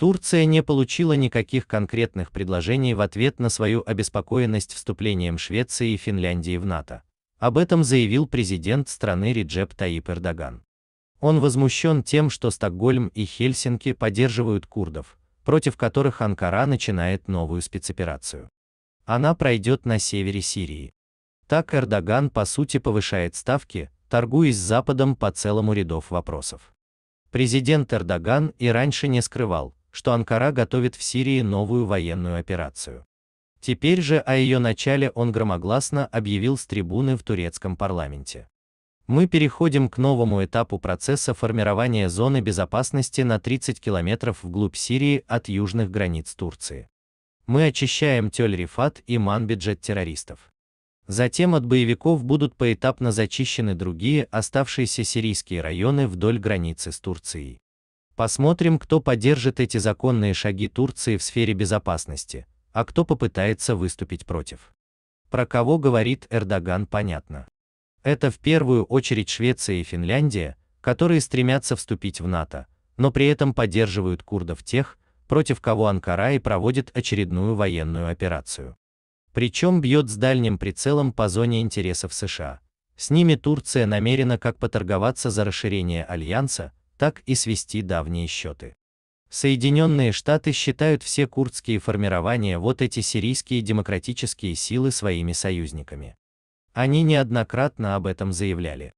Турция не получила никаких конкретных предложений в ответ на свою обеспокоенность вступлением Швеции и Финляндии в НАТО. Об этом заявил президент страны Реджеп Таип Эрдоган. Он возмущен тем, что Стокгольм и Хельсинки поддерживают курдов, против которых Анкара начинает новую спецоперацию. Она пройдет на севере Сирии. Так Эрдоган по сути повышает ставки, торгуясь с Западом по целому рядов вопросов. Президент Эрдоган и раньше не скрывал, что Анкара готовит в Сирии новую военную операцию. Теперь же о ее начале он громогласно объявил с трибуны в турецком парламенте. Мы переходим к новому этапу процесса формирования зоны безопасности на 30 километров вглубь Сирии от южных границ Турции. Мы очищаем тель рифат и Манбиджет террористов. Затем от боевиков будут поэтапно зачищены другие оставшиеся сирийские районы вдоль границы с Турцией. Посмотрим, кто поддержит эти законные шаги Турции в сфере безопасности, а кто попытается выступить против. Про кого говорит Эрдоган понятно. Это в первую очередь Швеция и Финляндия, которые стремятся вступить в НАТО, но при этом поддерживают курдов тех, против кого Анкара и проводит очередную военную операцию. Причем бьет с дальним прицелом по зоне интересов США. С ними Турция намерена как поторговаться за расширение альянса, так и свести давние счеты. Соединенные Штаты считают все курдские формирования вот эти сирийские демократические силы своими союзниками. Они неоднократно об этом заявляли.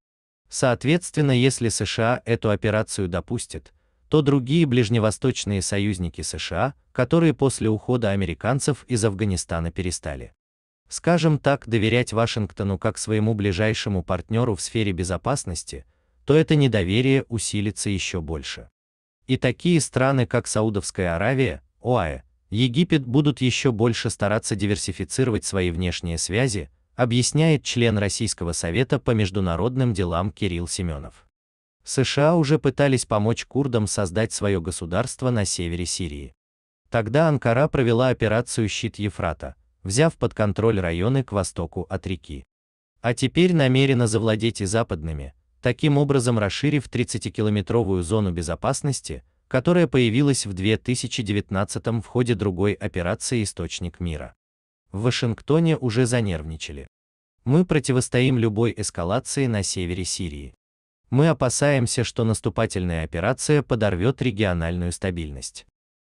Соответственно, если США эту операцию допустят, то другие ближневосточные союзники США, которые после ухода американцев из Афганистана перестали, скажем так, доверять Вашингтону как своему ближайшему партнеру в сфере безопасности, то это недоверие усилится еще больше. И такие страны, как Саудовская Аравия, ОАЭ, Египет будут еще больше стараться диверсифицировать свои внешние связи, объясняет член Российского совета по международным делам Кирилл Семенов. США уже пытались помочь курдам создать свое государство на севере Сирии. Тогда Анкара провела операцию «Щит Ефрата», взяв под контроль районы к востоку от реки. А теперь намерена завладеть и западными, таким образом расширив 30-километровую зону безопасности, которая появилась в 2019 в ходе другой операции «Источник мира». В Вашингтоне уже занервничали. Мы противостоим любой эскалации на севере Сирии. Мы опасаемся, что наступательная операция подорвет региональную стабильность.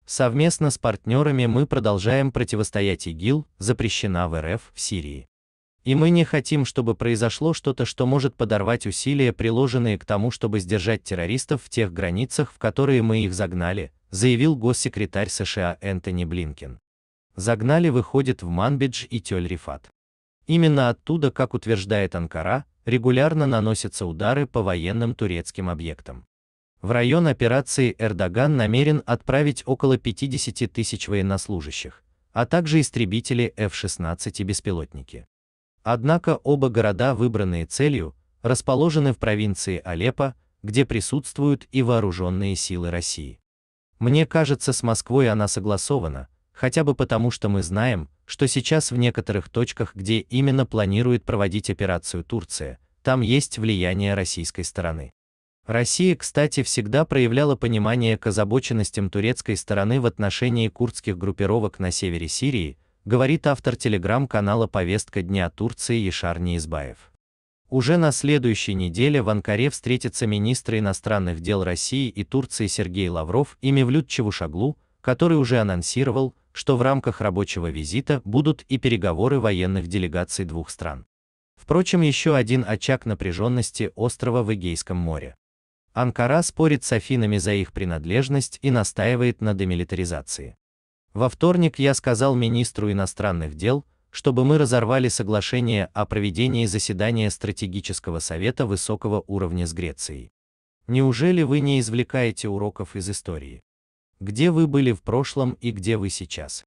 Совместно с партнерами мы продолжаем противостоять ИГИЛ, запрещена в РФ в Сирии. И мы не хотим, чтобы произошло что-то, что может подорвать усилия, приложенные к тому, чтобы сдержать террористов в тех границах, в которые мы их загнали, заявил госсекретарь США Энтони Блинкен. Загнали выходит в Манбидж и тель рифат Именно оттуда, как утверждает Анкара, регулярно наносятся удары по военным турецким объектам. В район операции Эрдоган намерен отправить около 50 тысяч военнослужащих, а также истребители F-16 и беспилотники. Однако оба города, выбранные целью, расположены в провинции Алеппо, где присутствуют и вооруженные силы России. Мне кажется, с Москвой она согласована, хотя бы потому, что мы знаем, что сейчас в некоторых точках, где именно планирует проводить операцию Турция, там есть влияние российской стороны. Россия, кстати, всегда проявляла понимание к озабоченностям турецкой стороны в отношении курдских группировок на севере Сирии, говорит автор телеграм-канала «Повестка дня Турции» Ешар Неизбаев. Уже на следующей неделе в Анкаре встретятся министры иностранных дел России и Турции Сергей Лавров и Мевлют Чавушаглу, который уже анонсировал, что в рамках рабочего визита будут и переговоры военных делегаций двух стран. Впрочем, еще один очаг напряженности острова в Эгейском море. Анкара спорит с Афинами за их принадлежность и настаивает на демилитаризации. Во вторник я сказал министру иностранных дел, чтобы мы разорвали соглашение о проведении заседания стратегического совета высокого уровня с Грецией. Неужели вы не извлекаете уроков из истории? Где вы были в прошлом и где вы сейчас?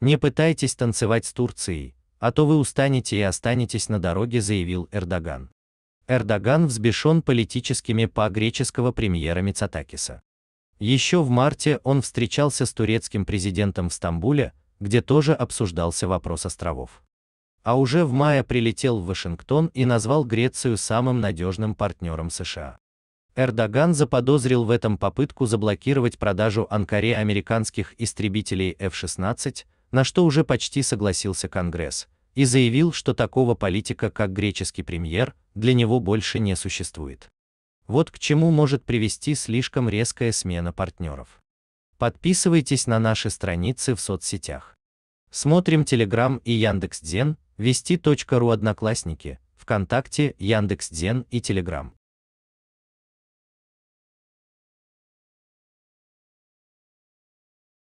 Не пытайтесь танцевать с Турцией, а то вы устанете и останетесь на дороге, заявил Эрдоган. Эрдоган взбешен политическими по греческого премьера Мицатакиса. Еще в марте он встречался с турецким президентом в Стамбуле, где тоже обсуждался вопрос островов. А уже в мае прилетел в Вашингтон и назвал Грецию самым надежным партнером США. Эрдоган заподозрил в этом попытку заблокировать продажу Анкаре американских истребителей F-16, на что уже почти согласился Конгресс, и заявил, что такого политика, как греческий премьер, для него больше не существует. Вот к чему может привести слишком резкая смена партнеров. Подписывайтесь на наши страницы в соцсетях. Смотрим Telegram и Яндекс.Дзен, вести.ру Одноклассники, ВКонтакте, Яндекс.Дзен и Telegram.